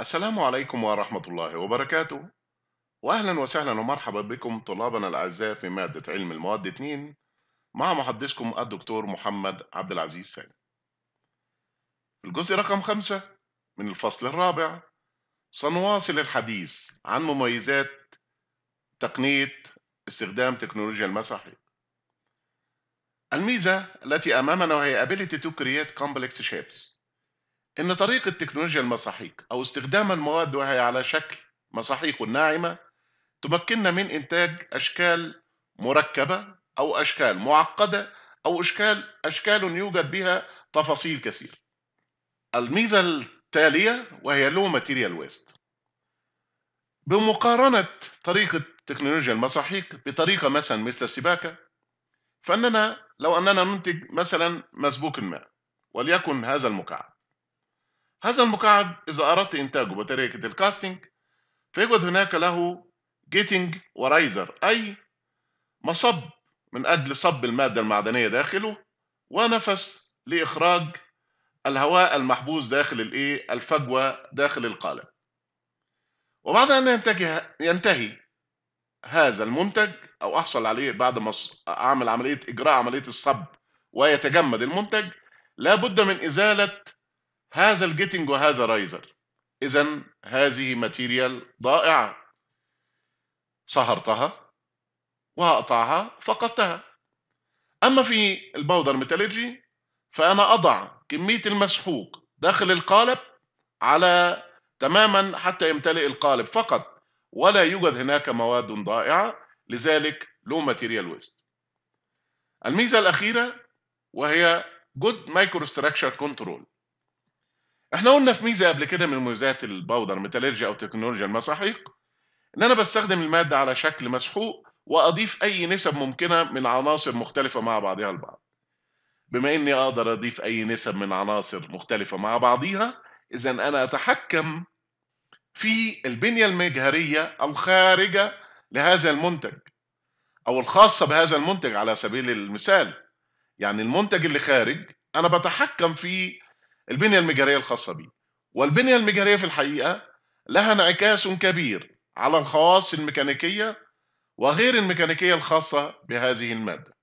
السلام عليكم ورحمة الله وبركاته وأهلا وسهلا ومرحبا بكم طلابنا الأعزاء في مادة علم المواد 2 مع محدثكم الدكتور محمد عبد العزيز سالم في الجزء رقم 5 من الفصل الرابع سنواصل الحديث عن مميزات تقنية استخدام تكنولوجيا المسح الميزة التي أمامنا وهي ability to create complex shapes إن طريقة تكنولوجيا المساحيق أو استخدام المواد وهي على شكل مساحيق ناعمة تمكننا من إنتاج أشكال مركبة أو أشكال معقدة أو أشكال أشكال يوجد بها تفاصيل كثيرة. الميزة التالية وهي لو ماتيريال ويست. بمقارنة طريقة تكنولوجيا المساحيق بطريقة مثلا مثل السباكة فإننا لو أننا ننتج مثلا مسبوك الماء وليكن هذا المكعب هذا المكعب إذا أردت إنتاجه بطريقة الكاستنج فيوجد هناك له جيتنج ورايزر أي مصب من أجل صب المادة المعدنية داخله ونفس لإخراج الهواء المحبوس داخل الإيه الفجوة داخل القالب وبعد أن ينتهي, ينتهي هذا المنتج أو أحصل عليه بعد ما أعمل عملية إجراء عملية الصب ويتجمد المنتج لابد من إزالة هذا الجيتنج وهذا رايزر إذا هذه ماتيريال ضائعة صهرتها وهقطعها فقدتها أما في الباودر ميتالورجي فأنا أضع كمية المسحوق داخل القالب على تماما حتى يمتلئ القالب فقط ولا يوجد هناك مواد ضائعة لذلك لو ماتيريال ويست الميزة الأخيرة وهي جود مايكرو ستراكشر كنترول احنا قلنا في ميزه قبل كده من مميزات الباودر ميتالرجيا او تكنولوجيا المساحيق ان انا بستخدم الماده على شكل مسحوق واضيف اي نسب ممكنه من عناصر مختلفه مع بعضها البعض بما اني اقدر اضيف اي نسب من عناصر مختلفه مع بعضها اذا انا اتحكم في البنيه المجهريه الخارجه لهذا المنتج او الخاصه بهذا المنتج على سبيل المثال يعني المنتج اللي خارج انا بتحكم في البنية المجارية الخاصة به والبنية المجارية في الحقيقة لها انعكاس كبير على الخواص الميكانيكية وغير الميكانيكية الخاصة بهذه المادة